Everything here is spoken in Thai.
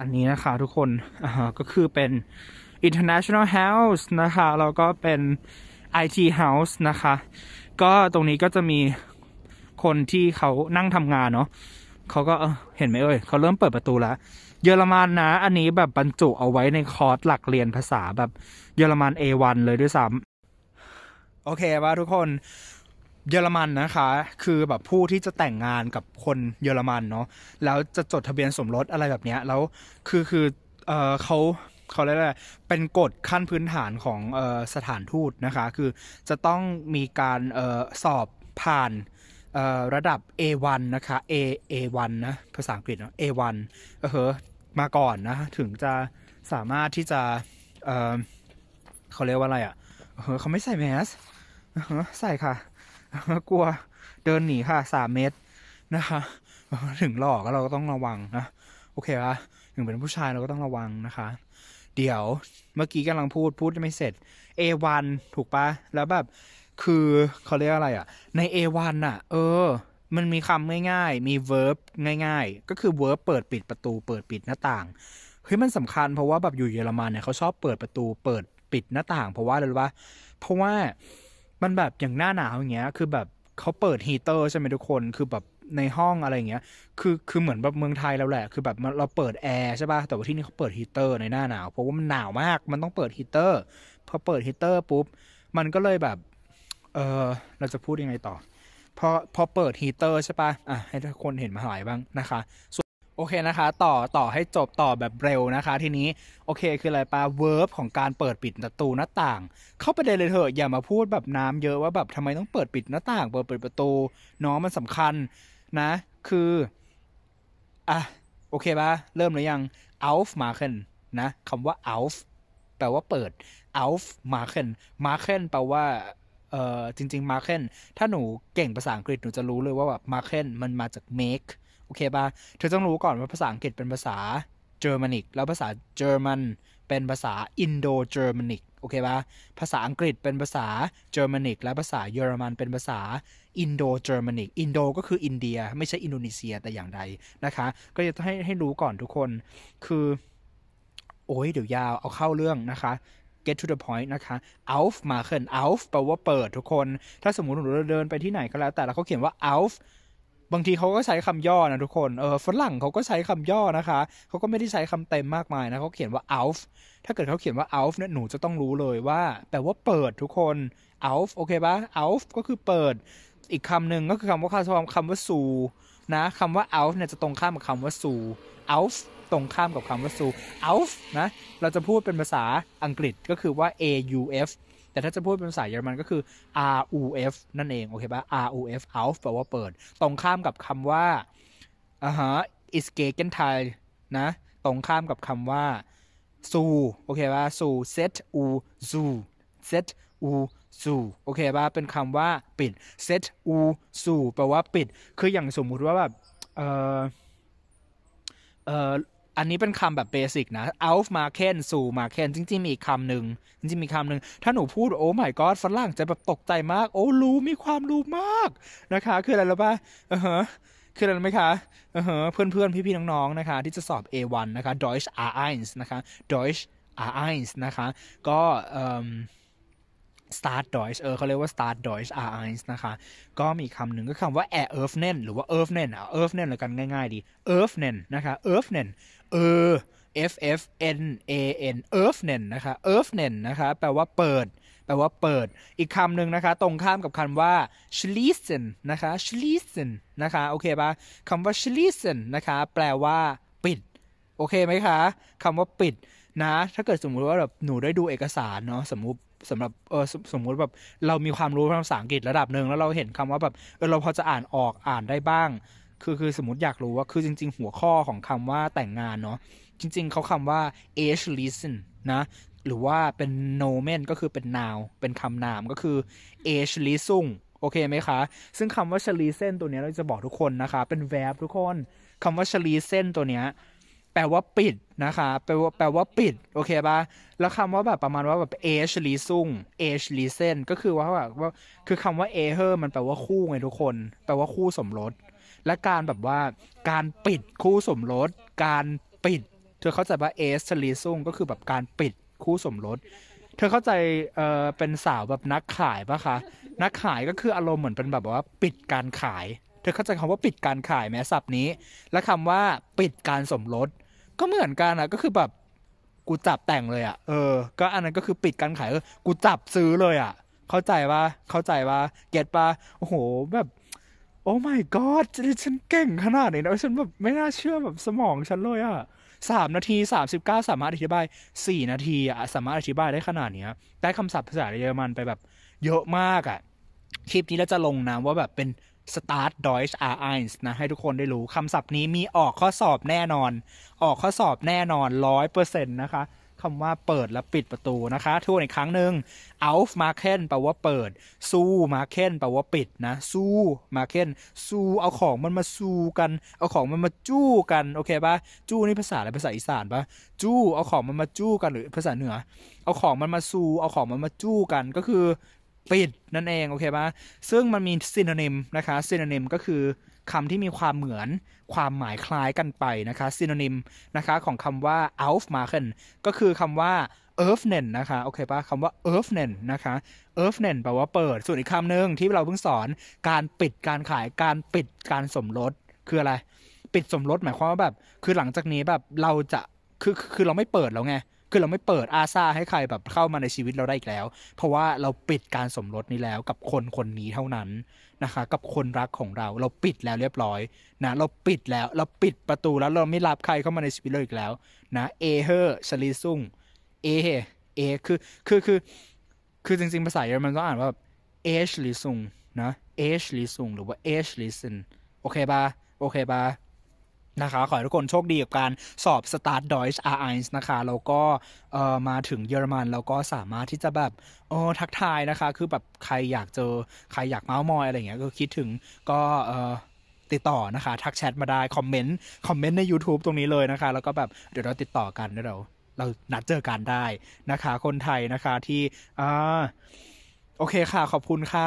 อันนี้นะคะ ทุกคนก็คือเป็น international house นะคะแล้วก็เป็น IT house นะคะ ก็ตรงนี้ก็จะมีคนที่เขานั่งทำงานเนาะเขาก็เห็นไหมเอ่ยเขาเริ่มเปิดประตูแล้ว เยอรมันนะ อันนี้แบบบรรจุเอาไว้ในคอร์สหลักเรียนภาษาแบบเยอรมัน A1 เลยด้วยซ้ำโอเคป่ะทุกคนเยอรมันนะคะคือแบบผู้ที่จะแต่งงานกับคนเยอรมันเนาะแล้วจะจดทะเบียนสมรสอะไรแบบเนี้ย แล้วคือคือเออเขาเขาเรียกอะไรเป็นกฎขั้นพื้นฐานของออสถานทูตนะคะ คือจะต้องมีการออสอบผ่านระดับ A1 นะคะ A A1 นะภาษาอังกฤษเนาะ A1 เออมาก่อนนะถึงจะสามารถที่จะเเขาเรียกว่าอะไรอะ่ะเขาไม่ใส่แมสใส่ค่ะกลัวเดินหนีค่ะสามเมตรนะคะถึงหลอกเราก็ต้องระวังนะโอเคปะถึงเป็นผู้ชายเราก็ต้องระวังนะคะ เดี๋ยวเมื่อกี้กำลังพูด พูดไม่เสร็จ A1 ถูกปะแล้วแบบ คือเขาเรียกอะไรอะ่ะ ใน A1 อ่ะ เออ มันมีคำง่ายๆ มี verb ง่ายๆ ก็คือ verb เปิดปิดประตู เปิดปิดหน้าต่างเฮ้ยมันสำคัญ เพราะว่าแบบอยู่เยอรมันเนี่ยเขาชอบเปิดประตูเปิดปิดหน้าต่าง เพราะว่าอะไรรู้ปะเพราะว่ามันแบบอย่างหน้าหนาวอย่างเงี้ย คือแบบเขาเปิดฮีเตอร์ใช่ไหมทุกคน คือแบบในห้องอะไรเงี้ย คือคือเหมือนแบบเมืองไทยเราแหละ คือแบบเราเปิดแอร์ใช่ป่ะแต่ว่าที่นี่เขาเปิดฮีเตอร์ในหน้าหนาว เพราะว่ามันหนาวมาก มันต้องเปิดฮีเตอร์ พอเปิดฮีเตอร์ปุ๊บ มันก็เลยแบบ เออเราจะพูดยังไงต่อ พอพอเปิดฮีเตอร์ใช่ป่ะอ่ะให้ทุกคนเห็นมาหลายบ้างนะคะโอเคนะคะต่อต่อให้จบต่อแบบเร็วนะคะทีนี้ โอเค คืออะไรปะเวิร์บของการเปิดปิดประตูหน้าต่าง เข้าไปเลยเลยเถอะ อย่ามาพูดแบบน้ำเยอะว่าแบบทำไมต้องเปิดปิดหน้าต่าง เปิดปิดประตู น้องมันสำคัญนะ คืออ่ะโอเคปะเริ่มหรือยัง auf ฟ์มาเคนนะคำว่าอลฟ์แปลว่าเปิด auf ฟ์มาเคนมาเคนแปลว่าเอ่อจริงๆมาเค e นถ้าหนูเก่งภาษาอังกฤษหนูจะรู้เลยว่าแบบมาเคนมันมาจาก make โอเคปะเธอต้องรู้ก่อนว่าภาษาอังกฤษเป็นภาษาเจอร์มานิก แล้วภาษาเจอร์มันเป็นภาษาอินโดเจอร์มานิก โอเคปะภาษาอังกฤษเป็นภาษาเจอร์มานิก และภาษาเยอรมันเป็นภาษาอินโดเจอร์มานิก อินโดก็คืออินเดียไม่ใช่อินโดนีเซียแต่อย่างใดนะคะ ก็จะให้ให้รู้ก่อนทุกคน คือโอ้ยเดี๋ยวยาวเอาเข้าเรื่องนะคะ get to the point นะคะ auf machen auf แปลว่าเปิดทุกคน ถ้าสมมติหนูเดินไปที่ไหนก็แล้วแต่แล้วเขาเขียนว่า auf บางทีเขาก็ใช้คำย่อนะ ทุกคน เออฝรั่งเขาก็ใช้คำย่อนะคะ เขาก็ไม่ได้ใช้คำเต็มมากมายนะ เขาเขียนว่า auf ถ้าเกิดเขาเขียนว่า auf เนี่ยหนูจะต้องรู้เลยว่าแปลว่าเปิดทุกคน auf โอเคปะ auf ก็คือเปิด อีกคำหนึ่งก็คือคำว่าคำว่าคำว่าซูนะคำว่า auf เนี่ยจะตรงข้ามกับคำว่าซู auf ตรงข้ามกับคำว่าซู auf นะเราจะพูดเป็นภาษาอังกฤษก็คือว่า a u f แต่ถ้าจะพูดเป็นภาษาเยอรมันก็คือ RUF นั่นเอง โอเคปะ RUF auf แปลว่าเปิด ตรงข้ามกับคำว่าอ่าฮะ is g e g e n t i l นะ ตรงข้ามกับคำว่าซ u โอเคปะซ u set u zu set u zu โอเคปะเป็นคำว่าปิด set u zu แปลว่าปิด คืออย่างสมมุติว่าแบบ เอ่อ เอ่ออันนี้เป็นคำแบบเบสิกนะ out market zoo market จริงๆมีอีกคำหนึ่งจริงๆ มีคำหนึ่งถ้าหนูพูดโอ้ my god ฝรั่งจะแบบตกใจมาก โอ้รู้ มีความรู้มากนะคะ คืออะไรรู้ป่ะเออฮะ คืออะไรไหมคะเออฮะเพื่อนๆ พี่ๆ น้องๆนะคะ ที่จะสอบ A1 นะคะ Deutsch A1 นะคะ Deutsch A1 นะคะก็เอ่อ Star Deutsch เออเขาเรียกว่า Star Deutsch a r i n s นะคะก็มีคำหนึ่งก็คำว่า Air e a r t h n e n หรือว่า e a r t h n e n อ่ะ e a r t h n e n เลยกันง่ายๆดี e a r t h n e n นะคะ e a r t h n e n เออ F F N A N e a r t h n e n นะคะ e a r t h n e n นะคะ แปลว่าเปิด แปลว่าเปิด อีกคำหนึ่งนะคะ ตรงข้ามกับคำว่า schließen นะคะ schließen นะคะโอเคปะคำว่า schließen นะคะแปลว่าปิดโอเคไหมคะคำว่าปิดนะถ้าเกิดสมมุติว่าแบบหนูได้ดูเอกสารเนาะสมมติสำหรับเออสมมุติแบบเรามีความรู้ภาษาอังกฤษระดับหนึ่งแล้วเราเห็นคำว่าแบบเออเราพอจะอ่านออกอ่านได้บ้าง คือคือสมมติอยากรู้ว่าคือจริง ๆ หัวข้อของคำว่าแต่งงานเนาะจริง ๆเขาคำว่า age listen นะ หรือว่าเป็น nomen ก็คือเป็น noun เป็นคำนามก็คือ age l i s t e n g โอเคไหมคะซึ่งคำว่าชลีเส้นตัวนี้เราจะบอกทุกคนนะคะเป็น verb ทุกคนคำว่าชลีเส้นตัวเนี้ยแปลว่าปิดนะคะ แปลว่าแปลว่าปิด โอเคปะแล้วคำว่าแบบประมาณว่าแบบเอชลีซุ่งเอชลีเซนก็คือว่าแบบว่าคือคำว่าเอเฮอร์มันแปลว่าคู่ไงทุกคน แปลว่าคู่สมรส และการแบบว่า การปิดคู่สมรส การปิด เธอเข้าใจว่าเอชลีซุ่งก็คือแบบการปิดคู่สมรส เธอเข้าใจ เออเป็นสาวแบบนักขายปะคะ นักขายก็คืออารมณ์เหมือนเป็นแบบว่าปิดการขาย เธอเข้าใจคำว่าปิดการขายไหมศัพท์นี้ และคำว่าปิดการสมรสก็เหมือนกันอะก็คือแบบกูจับแต่งเลยอะเออ ก็อันนั้นก็คือปิดการขายเกูจับซื้อเลยอะเข้าใจปะเข้าใจปะเก็ตปะโอ้โหแบบ โอ้ my god ฉันเก่งขนาดนี้นะฉันแบบไม่น่าเชื่อแบบสมองฉันเลยอะสามนาทีสามสิบเก้าสามารถอธิบายสี่นาทีอะสามารถอธิบายได้ขนาดเนี้ยได้คำศัพท์ภาษาเยอรมันไปแบบ เยอะมากอะคลิปนี้เราจะลงนามว่าแบบเป็น Start Deutsch r e i n s นะ ให้ทุกคนได้รู้คำศัพท์นี้มีออกข้อสอบแน่นอน ออกข้อสอบแน่นอนร้อยเปอร์เซ็นต์นะคะคำว่าเปิดและปิดประตูนะคะทวนอีกครั้งหนึ่ง auf marken แปลว่าเปิด zu marken แปลว่าปิดนะ zu marken zu เอาของมันมาซูกัน เอาของมันมาจู้กันโอเคปะจู้นี่ภาษาอะไร ภาษาอีสานปะจู้เอาของมันมาจู้กันหรือ ภาษาเหนือ เอาของมันมาซูเอาของมันมาจู้กันก็คือปิด นั่นเองโอเคปะซึ่งมันมีซีนอนิมนะคะซีนอนิมก็คือคำที่มีความเหมือนความหมายคล้ายกันไปนะคะซีนอนิมนะคะของคำว่า a u f m a c h e n ก็คือคำว่า e a r t h n e n นะคะโอเคปะคำว่า e a r t h n e n นะคะ e a r t h n e n แปลว่าเปิดส่วนอีกคำหนึ่งที่เราเพิ่งสอนการปิดการขายการปิดการสมรสคืออะไร ปิดสมรสหมายความว่าแบบ คือหลังจากนี้แบบเราจะคือคือเราไม่เปิดแล้วไงือ เราไม่เปิดอาซาให้ใครแบบเข้ามาในชีวิตเราได้อีกแล้ว เพราะว่าเราปิดการสมรสนี้แล้วกับคนคนนี้เท่านั้นนะคะ กับคนรักของเราเราปิดแล้วเรียบร้อยนะเราปิดแล้วเราปิดประตูแล้วเราไม่รับใครเข้ามาในชีวิตเราอีกแล้ว นะเอเฮอร์ชลีซุ่งเอเอคือคือคือ คือจริงๆภาษาเยอรมันก็อ่านว่าเอชลีซุงนะเอชลีซุงหรือว่าเอชลีซินโอเคปะโอเคปะนะคะขอให้ทุกคนโชคดีกับการสอบ Start Deutsch a 1นะคะ แล้วก็เออมาถึงเยอรมันแล้วก็สามารถที่จะแบบโอ้ทักทายนะคะ คือแบบใครอยากเจอใครอยากเมาส์มอยอะไรเงี้ย ก็คิดถึงก็เออติดต่อนะคะ ทักแชทมาได้ คอมเมนต์ คอมเมนต์ใน YouTube ตรงนี้เลยนะคะ แล้วก็แบบเดี๋ยวเราติดต่อกันี๋้วเรา เรานัดเจอกันได้นะคะ คนไทยนะคะที่ อ่า โอเคค่ะ ขอบคุณค่ะ